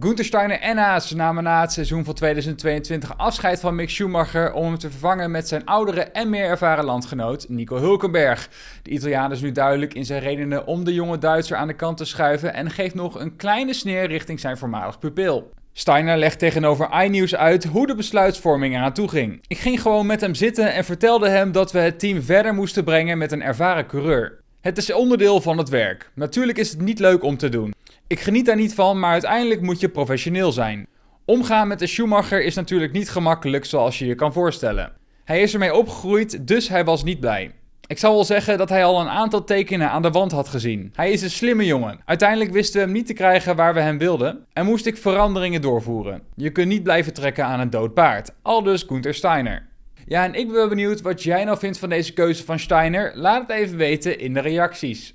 Gunther Steiner en Haas namen na het seizoen van 2022 afscheid van Mick Schumacher om hem te vervangen met zijn oudere en meer ervaren landgenoot Nico Hulkenberg. De Italiaan is nu duidelijk in zijn redenen om de jonge Duitser aan de kant te schuiven en geeft nog een kleine sneer richting zijn voormalig pupil. Steiner legt tegenover iNews uit hoe de besluitvorming eraan toe ging. Ik ging gewoon met hem zitten en vertelde hem dat we het team verder moesten brengen met een ervaren coureur. Het is onderdeel van het werk. Natuurlijk is het niet leuk om te doen. Ik geniet daar niet van, maar uiteindelijk moet je professioneel zijn. Omgaan met de Schumacher is natuurlijk niet gemakkelijk zoals je je kan voorstellen. Hij is ermee opgegroeid, dus hij was niet blij. Ik zou wel zeggen dat hij al een aantal tekenen aan de wand had gezien. Hij is een slimme jongen. Uiteindelijk wisten we hem niet te krijgen waar we hem wilden en moest ik veranderingen doorvoeren. Je kunt niet blijven trekken aan een dood paard. Aldus Gunther Steiner. Ja, en ik ben benieuwd wat jij nou vindt van deze keuze van Steiner. Laat het even weten in de reacties.